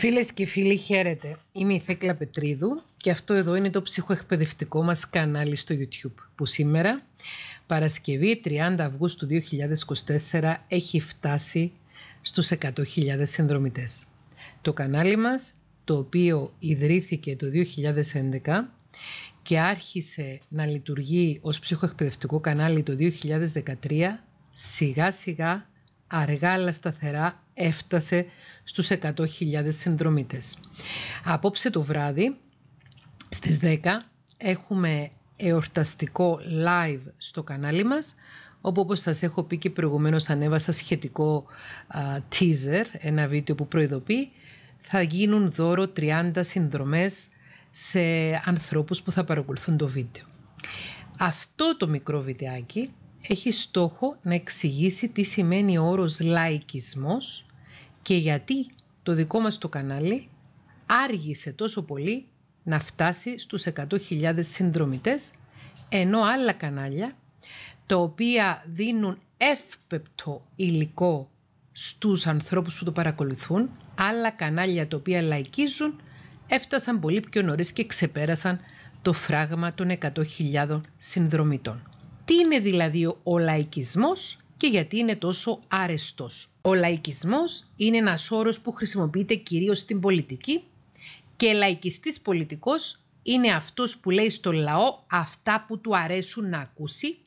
Φίλες και φίλοι, χαίρετε. Είμαι η Θέκλα Πετρίδου και αυτό εδώ είναι το ψυχοεκπαιδευτικό μας κανάλι στο YouTube. Που σήμερα, Παρασκευή 30 Αυγούστου 2024, έχει φτάσει στους 100.000 συνδρομητές. Το κανάλι μας, το οποίο ιδρύθηκε το 2011 και άρχισε να λειτουργεί ως ψυχοεκπαιδευτικό κανάλι το 2013, σιγά σιγά αργά αλλά σταθερά έφτασε στους 100.000 συνδρομητές. Απόψε το βράδυ στις 10 έχουμε εορταστικό live στο κανάλι μας όπου όπως σας έχω πει και προηγουμένως ανέβασα σχετικό teaser, ένα βίντεο που προειδοποιεί θα γίνουν δώρο 30 συνδρομές σε ανθρώπους που θα παρακολουθούν το βίντεο. Αυτό το μικρό βιντεάκι έχει στόχο να εξηγήσει τι σημαίνει ο όρος λαϊκισμός και γιατί το δικό μας το κανάλι άργησε τόσο πολύ να φτάσει στους 100.000 συνδρομητές, ενώ άλλα κανάλια, τα οποία δίνουν εύπεπτο υλικό στους ανθρώπους που το παρακολουθούν, άλλα κανάλια τα οποία λαϊκίζουν, έφτασαν πολύ πιο νωρίς και ξεπέρασαν το φράγμα των 100.000 συνδρομητών. Τι είναι δηλαδή ο λαϊκισμός και γιατί είναι τόσο άρεστος. Ο λαϊκισμός είναι ένας όρος που χρησιμοποιείται κυρίως στην πολιτική και λαϊκιστής πολιτικός είναι αυτός που λέει στο λαό αυτά που του αρέσουν να ακούσει,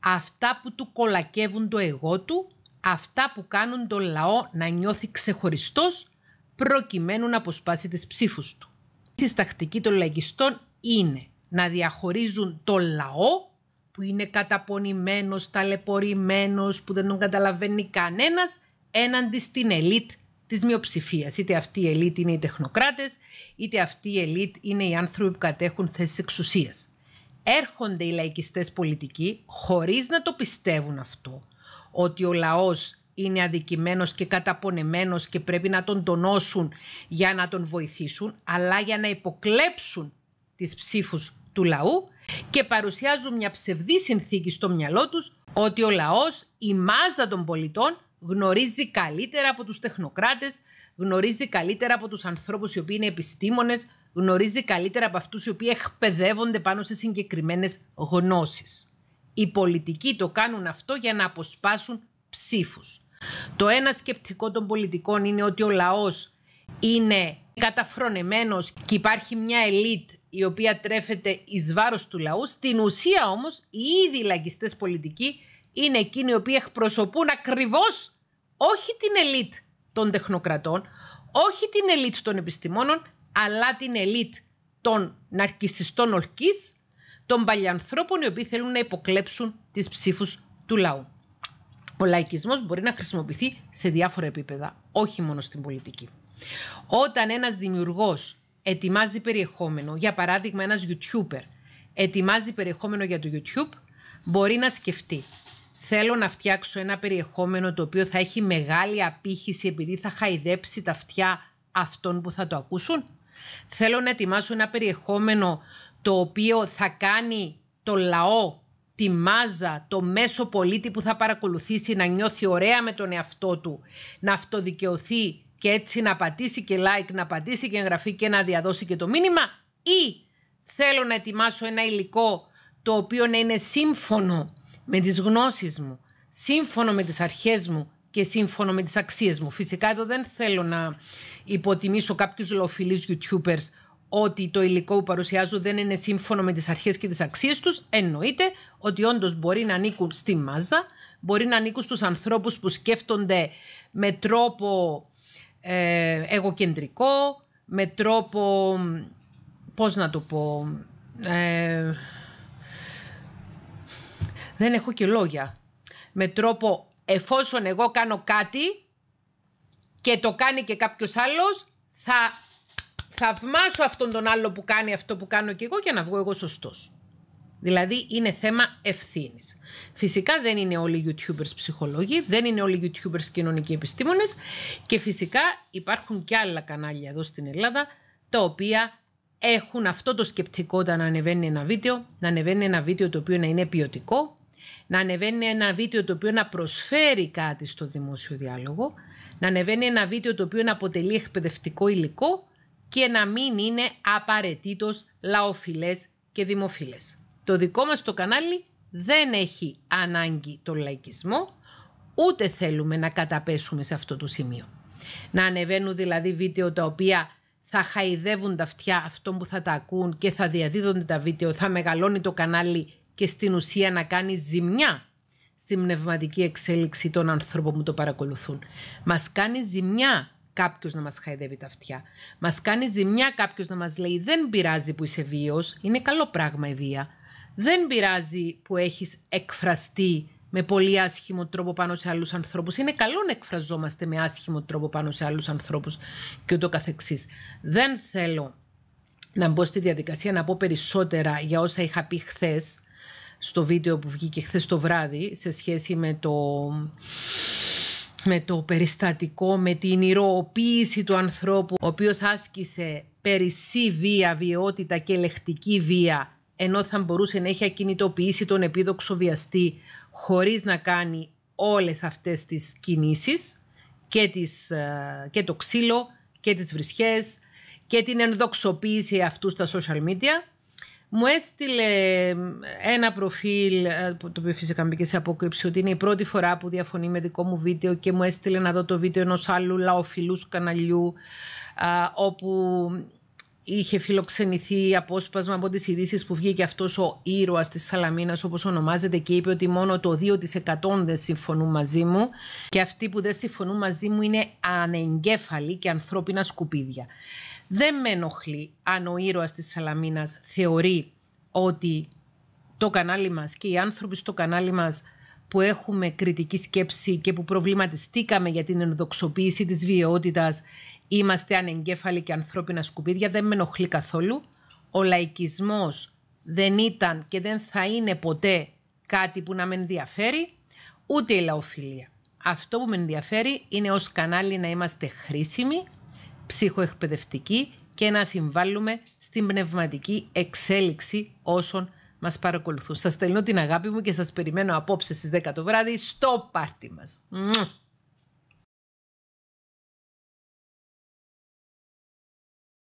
αυτά που του κολακεύουν το εγώ του, αυτά που κάνουν τον λαό να νιώθει ξεχωριστός προκειμένου να αποσπάσει τις ψήφους του. Η τακτική των λαϊκιστών είναι να διαχωρίζουν τον λαό που είναι καταπονημένος, ταλαιπωρημένος, που δεν τον καταλαβαίνει κανένας, έναντι στην ελίτ της μειοψηφίας. Είτε αυτή η ελίτ είναι οι τεχνοκράτες, είτε αυτή η ελίτ είναι οι άνθρωποι που κατέχουν θέσεις εξουσίας. Έρχονται οι λαϊκιστές πολιτικοί χωρίς να το πιστεύουν αυτό, ότι ο λαός είναι αδικημένος και καταπονεμένος και πρέπει να τον τονώσουν για να τον βοηθήσουν, αλλά για να υποκλέψουν τις ψήφους του λαού και παρουσιάζουν μια ψευδή συνθήκη στο μυαλό τους ότι ο λαός, η μάζα των πολιτών, γνωρίζει καλύτερα από τους τεχνοκράτες, γνωρίζει καλύτερα από τους ανθρώπους οι οποίοι είναι επιστήμονες, γνωρίζει καλύτερα από αυτούς οι οποίοι εκπαιδεύονται πάνω σε συγκεκριμένες γνώσεις. Οι πολιτικοί το κάνουν αυτό για να αποσπάσουν ψήφους. Το ένα σκεπτικό των πολιτικών είναι ότι ο λαός είναι καταφρονεμένος και υπάρχει μια ελίτ η οποία τρέφεται εις βάρος του λαού. Στην ουσία όμως οι ίδιοι λαγκιστές πολιτικοί είναι εκείνοι οι οποίοι εκπροσωπούν ακριβώς όχι την ελίτ των τεχνοκρατών, όχι την ελίτ των επιστημόνων, αλλά την ελίτ των ναρκισιστών ολκής, των παλιανθρώπων οι οποίοι θέλουν να υποκλέψουν τις ψήφους του λαού. Ο λαϊκισμός μπορεί να χρησιμοποιηθεί σε διάφορα επίπεδα, όχι μόνο στην πολιτική. Όταν ένας δημιουργός ετοιμάζει περιεχόμενο. Για παράδειγμα, ένας YouTuber ετοιμάζει περιεχόμενο για το YouTube, μπορεί να σκεφτεί. Θέλω να φτιάξω ένα περιεχόμενο το οποίο θα έχει μεγάλη απήχηση επειδή θα χαϊδέψει τα αυτιά αυτών που θα το ακούσουν. Θέλω να ετοιμάσω ένα περιεχόμενο το οποίο θα κάνει το λαό, τη μάζα, το μέσο πολίτη που θα παρακολουθήσει να νιώθει ωραία με τον εαυτό του, να αυτοδικαιωθεί και έτσι να πατήσει και like, να πατήσει και εγγραφή και να διαδώσει και το μήνυμα ή θέλω να ετοιμάσω ένα υλικό το οποίο να είναι σύμφωνο με τις γνώσεις μου, σύμφωνο με τις αρχές μου και σύμφωνο με τις αξίες μου. Φυσικά εδώ δεν θέλω να υποτιμήσω κάποιους λοφιλείς YouTubers ότι το υλικό που παρουσιάζω δεν είναι σύμφωνο με τις αρχές και τις αξίες τους, εννοείται ότι όντως μπορεί να ανήκουν στη μάζα, μπορεί να ανήκουν στους ανθρώπους που σκέφτονται με τρόπο ε, εγωκεντρικό, με τρόπο, πώς να το πω, ε, δεν έχω και λόγια. Με τρόπο εφόσον εγώ κάνω κάτι και το κάνει και κάποιος άλλος, θα θαυμάσω αυτόν τον άλλο που κάνει αυτό που κάνω και εγώ για να βγω εγώ σωστός. Δηλαδή είναι θέμα ευθύνης. Φυσικά δεν είναι όλοι οι YouTubers ψυχολόγοι, δεν είναι όλοι οι YouTubers κοινωνικοί επιστήμονες. και φυσικά υπάρχουν και άλλα κανάλια εδώ στην Ελλάδα τα οποία έχουν αυτό το σκεπτικό όταν ανεβαίνει ένα βίντεο, να ανεβαίνει ένα βίντεο το οποίο να είναι ποιοτικό, να ανεβαίνει ένα βίντεο το οποίο να προσφέρει κάτι στο δημόσιο διάλογο, να ανεβαίνει ένα βίντεο το οποίο να αποτελεί εκπαιδευτικό υλικό και να μην είναι απαραίτητος λαοφιλές και δημοφιλές. Το δικό μας το κανάλι δεν έχει ανάγκη το λαϊκισμό, ούτε θέλουμε να καταπέσουμε σε αυτό το σημείο. Να ανεβαίνουν δηλαδή βίντεο τα οποία θα χαϊδεύουν τα αυτιά αυτών που θα τα ακούν και θα διαδίδονται τα βίντεο, θα μεγαλώνει το κανάλι και στην ουσία να κάνει ζημιά στην πνευματική εξέλιξη των ανθρώπων που το παρακολουθούν. Μας κάνει ζημιά κάποιος να μας χαϊδεύει τα αυτιά. Μας κάνει ζημιά κάποιος να μας λέει: Δεν πειράζει που είσαι βίαιος, είναι καλό πράγμα η βία δεν πειράζει που έχεις εκφραστεί με πολύ άσχημο τρόπο πάνω σε άλλους ανθρώπους. Είναι καλό να εκφραζόμαστε με άσχημο τρόπο πάνω σε άλλους ανθρώπους και ούτω καθεξής. Δεν θέλω να μπω στη διαδικασία να πω περισσότερα για όσα είχα πει χθες στο βίντεο που βγήκε χθες το βράδυ σε σχέση με το, με το περιστατικό, με την ηρωοποίηση του ανθρώπου ο οποίος άσκησε περισσή βία, βιαιότητα και λεχτική βία ενώ θα μπορούσε να έχει ακινητοποιήσει τον επίδοξο βιαστή χωρίς να κάνει όλες αυτές τις κινήσεις και, τις, ε, και το ξύλο και τις βρισχές και την ενδοξοποίηση αυτού στα social media. Μου έστειλε ένα προφίλ, ε, το οποίο φυσικά μπήκε σε απόκρυψη, ότι είναι η πρώτη φορά που διαφωνεί με δικό μου βίντεο και μου έστειλε να δω το βίντεο ενός άλλου λαοφιλούς καναλιού, όπου είχε φιλοξενηθεί απόσπασμα από τις ειδήσεις που βγήκε αυτός ο ήρωας της Σαλαμίνας όπως ονομάζεται και είπε ότι μόνο το 2% δεν συμφωνούν μαζί μου και αυτοί που δεν συμφωνούν μαζί μου είναι ανεγκέφαλοι και ανθρώπινα σκουπίδια. Δεν με ενοχλεί αν ο ήρωας της Σαλαμίνας θεωρεί ότι το κανάλι μας και οι άνθρωποι στο κανάλι μας που έχουμε κριτική σκέψη και που προβληματιστήκαμε για την ενδοξοποίηση της βιαιότητας είμαστε ανεγκέφαλοι και ανθρώπινα σκουπίδια δεν με ενοχλεί καθόλου. Ο λαϊκισμός δεν ήταν και δεν θα είναι ποτέ κάτι που να με ενδιαφέρει, ούτε η λαοφιλία. Αυτό που με ενδιαφέρει είναι ως κανάλι να είμαστε χρήσιμοι, ψυχοεκπαιδευτικοί και να συμβάλλουμε στην πνευματική εξέλιξη όσων μας παρακολουθούν. Σας στέλνω την αγάπη μου και σας περιμένω απόψε στις 10 το βράδυ στο πάρτι μας.